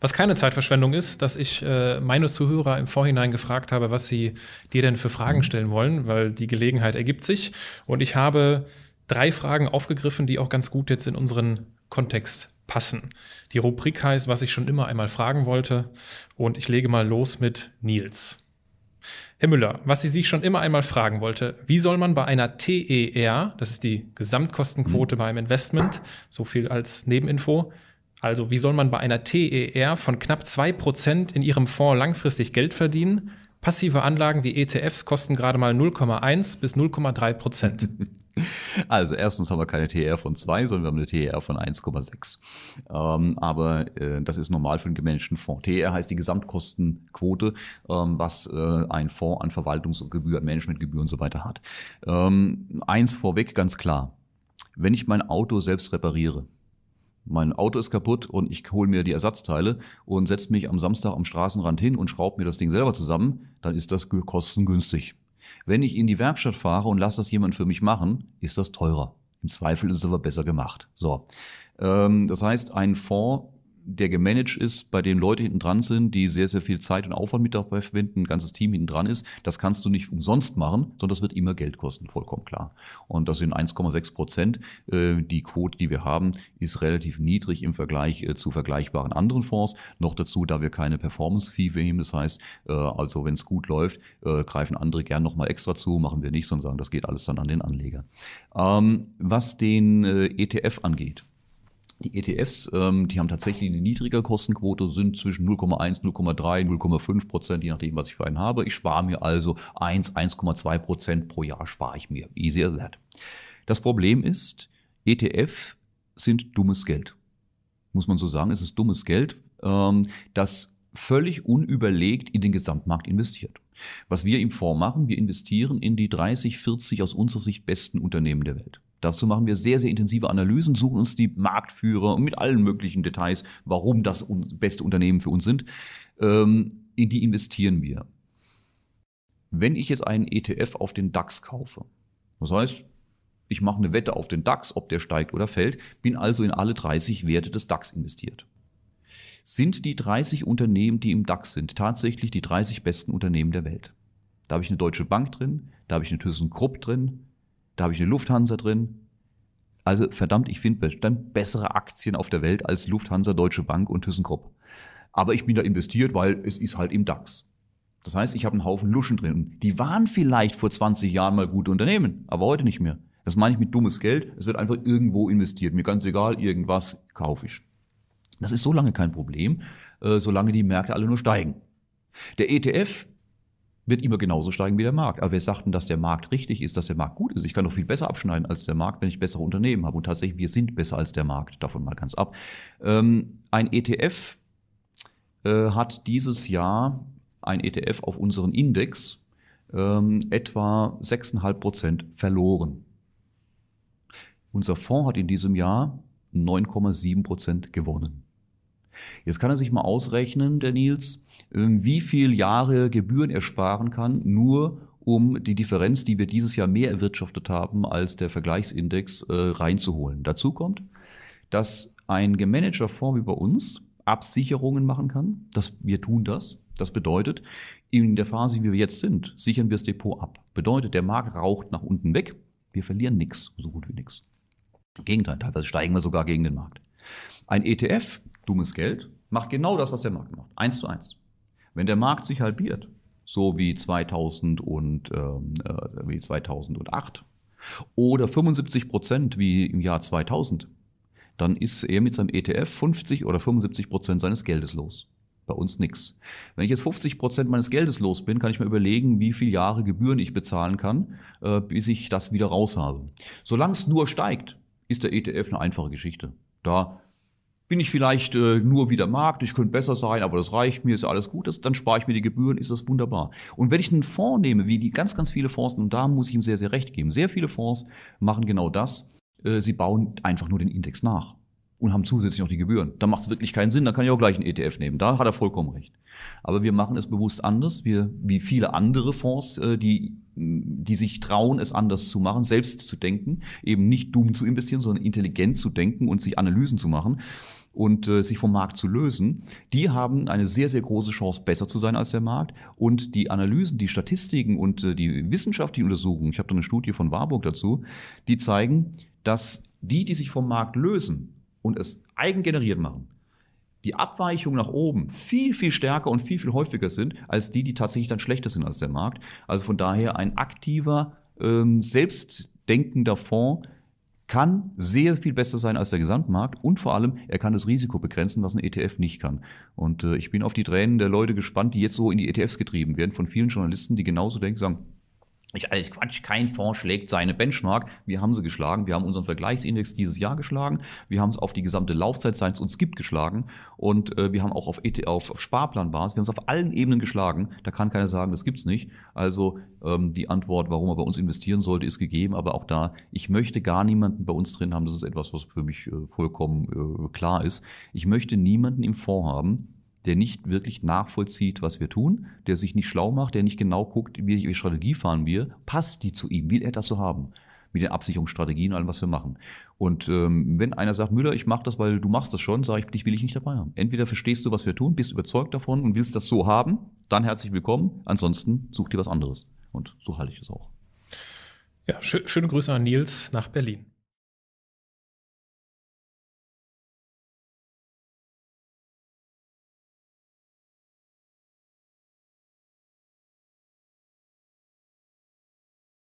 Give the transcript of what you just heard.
Was keine Zeitverschwendung ist, dass ich äh, meine Zuhörer im Vorhinein gefragt habe, was sie dir denn für Fragen mhm. stellen wollen, weil die Gelegenheit ergibt sich. Und ich habe drei Fragen aufgegriffen, die auch ganz gut jetzt in unseren Kontext passen. Die Rubrik heißt, was ich schon immer einmal fragen wollte. Und ich lege mal los mit Nils. Herr Müller, was Sie sich schon immer einmal fragen wollte, wie soll man bei einer TER, das ist die Gesamtkostenquote mhm. bei einem Investment, so viel als Nebeninfo, also wie soll man bei einer TER von knapp 2% in ihrem Fonds langfristig Geld verdienen? Passive Anlagen wie ETFs kosten gerade mal 0,1 bis 0,3 Prozent. Also erstens haben wir keine TER von 2, sondern wir haben eine TER von 1,6. Ähm, aber äh, das ist normal für einen gemanagten Fonds. TER heißt die Gesamtkostenquote, ähm, was äh, ein Fonds an Verwaltungsgebühren, Managementgebühren und so weiter hat. Ähm, eins vorweg, ganz klar. Wenn ich mein Auto selbst repariere, mein Auto ist kaputt und ich hole mir die Ersatzteile und setze mich am Samstag am Straßenrand hin und schraube mir das Ding selber zusammen, dann ist das kostengünstig. Wenn ich in die Werkstatt fahre und lasse das jemand für mich machen, ist das teurer. Im Zweifel ist es aber besser gemacht. So. Ähm, das heißt, ein Fonds der gemanagt ist, bei dem Leute hinten dran sind, die sehr, sehr viel Zeit und Aufwand mit dabei verwenden, ein ganzes Team hinten dran ist, das kannst du nicht umsonst machen, sondern das wird immer Geld kosten, vollkommen klar. Und das sind 1,6 Prozent. Äh, die Quote, die wir haben, ist relativ niedrig im Vergleich äh, zu vergleichbaren anderen Fonds. Noch dazu, da wir keine Performance-Fee nehmen, das heißt, äh, also wenn es gut läuft, greifen andere gern nochmal extra zu, machen wir nicht, sondern sagen, das geht alles dann an den Anleger. Ähm, was den ETF angeht, die ETFs, ähm, die haben tatsächlich eine niedrige Kostenquote, sind zwischen 0,1, 0,3, 0,5 Prozent, je nachdem, was ich für einen habe. Ich spare mir also 1, 1,2 Prozent pro Jahr spare ich mir. Easy as that. Das Problem ist, ETF sind dummes Geld. Muss man so sagen, es ist dummes Geld, ähm, das völlig unüberlegt in den Gesamtmarkt investiert. Was wir im Fonds machen, wir investieren in die 30, 40 aus unserer Sicht besten Unternehmen der Welt. Dazu machen wir sehr, sehr intensive Analysen, suchen uns die Marktführer und mit allen möglichen Details, warum das beste Unternehmen für uns sind. Ähm, in die investieren wir. Wenn ich jetzt einen ETF auf den DAX kaufe, das heißt, ich mache eine Wette auf den DAX, ob der steigt oder fällt, bin also in alle 30 Werte des DAX investiert. Sind die 30 Unternehmen, die im DAX sind, tatsächlich die 30 besten Unternehmen der Welt? Da habe ich eine Deutsche Bank drin, da habe ich eine ThyssenKrupp drin, da habe ich eine Lufthansa drin. Also verdammt, ich finde bestimmt bessere Aktien auf der Welt als Lufthansa, Deutsche Bank und ThyssenKrupp. Aber ich bin da investiert, weil es ist halt im DAX. Das heißt, ich habe einen Haufen Luschen drin. Die waren vielleicht vor 20 Jahren mal gute Unternehmen, aber heute nicht mehr. Das meine ich mit dummes Geld. Es wird einfach irgendwo investiert. Mir ganz egal, irgendwas kaufe ich. Das ist so lange kein Problem, äh, solange die Märkte alle nur steigen. Der ETF wird immer genauso steigen wie der Markt. Aber wir sagten, dass der Markt richtig ist, dass der Markt gut ist. Ich kann doch viel besser abschneiden als der Markt, wenn ich bessere Unternehmen habe. Und tatsächlich, wir sind besser als der Markt, davon mal ganz ab. Ähm, ein ETF äh, hat dieses Jahr, ein ETF auf unseren Index, ähm, etwa 6,5 Prozent verloren. Unser Fonds hat in diesem Jahr 9,7 Prozent gewonnen. Jetzt kann er sich mal ausrechnen, der Nils, ähm, wie viel Jahre Gebühren er sparen kann, nur um die Differenz, die wir dieses Jahr mehr erwirtschaftet haben als der Vergleichsindex, äh, reinzuholen. Dazu kommt, dass ein gemanagter Fonds wie bei uns Absicherungen machen kann. Dass wir tun das. Das bedeutet, in der Phase, wie wir jetzt sind, sichern wir das Depot ab. Bedeutet, der Markt raucht nach unten weg. Wir verlieren nichts, so gut wie nichts. Im Gegenteil, teilweise steigen wir sogar gegen den Markt. Ein ETF dummes Geld, macht genau das, was der Markt macht. Eins zu eins. Wenn der Markt sich halbiert, so wie, 2000 und, ähm, äh, wie 2008 oder 75 Prozent wie im Jahr 2000, dann ist er mit seinem ETF 50 oder 75 Prozent seines Geldes los. Bei uns nix. Wenn ich jetzt 50 Prozent meines Geldes los bin, kann ich mir überlegen, wie viele Jahre Gebühren ich bezahlen kann, äh, bis ich das wieder raus habe. Solange es nur steigt, ist der ETF eine einfache Geschichte. Da bin ich vielleicht äh, nur wie der Markt, ich könnte besser sein, aber das reicht mir, ist alles gut, das, dann spare ich mir die Gebühren, ist das wunderbar. Und wenn ich einen Fonds nehme, wie die ganz, ganz viele Fonds, und da muss ich ihm sehr, sehr recht geben, sehr viele Fonds machen genau das, äh, sie bauen einfach nur den Index nach und haben zusätzlich noch die Gebühren. Da macht es wirklich keinen Sinn, da kann ich auch gleich einen ETF nehmen, da hat er vollkommen recht. Aber wir machen es bewusst anders, wir, wie viele andere Fonds, äh, die die sich trauen, es anders zu machen, selbst zu denken, eben nicht dumm zu investieren, sondern intelligent zu denken und sich Analysen zu machen und äh, sich vom Markt zu lösen, die haben eine sehr, sehr große Chance, besser zu sein als der Markt. Und die Analysen, die Statistiken und äh, die wissenschaftlichen Untersuchungen, ich habe da eine Studie von Warburg dazu, die zeigen, dass die, die sich vom Markt lösen und es eigengeneriert machen, die Abweichungen nach oben viel, viel stärker und viel, viel häufiger sind als die, die tatsächlich dann schlechter sind als der Markt. Also von daher ein aktiver, ähm, selbstdenkender Fonds kann sehr viel besser sein als der Gesamtmarkt und vor allem, er kann das Risiko begrenzen, was ein ETF nicht kann. Und äh, ich bin auf die Tränen der Leute gespannt, die jetzt so in die ETFs getrieben werden, von vielen Journalisten, die genauso denken, sagen, ich, also Quatsch, kein Fonds schlägt seine Benchmark. Wir haben sie geschlagen. Wir haben unseren Vergleichsindex dieses Jahr geschlagen. Wir haben es auf die gesamte Laufzeit, seit es uns gibt, geschlagen. Und äh, wir haben auch auf, auf, e auf Sparplanbasis, wir haben es auf allen Ebenen geschlagen. Da kann keiner sagen, das gibt's nicht. Also ähm, die Antwort, warum er bei uns investieren sollte, ist gegeben. Aber auch da, ich möchte gar niemanden bei uns drin haben. Das ist etwas, was für mich äh, vollkommen äh, klar ist. Ich möchte niemanden im Fonds haben, der nicht wirklich nachvollzieht, was wir tun, der sich nicht schlau macht, der nicht genau guckt, welche Strategie fahren wir, passt die zu ihm, will er das so haben mit den Absicherungsstrategien und allem, was wir machen. Und ähm, wenn einer sagt, Müller, ich mache das, weil du machst das schon, sage ich, dich will ich nicht dabei haben. Entweder verstehst du, was wir tun, bist überzeugt davon und willst das so haben, dann herzlich willkommen. Ansonsten such dir was anderes. Und so halte ich es auch. Ja, schöne Grüße an Nils nach Berlin.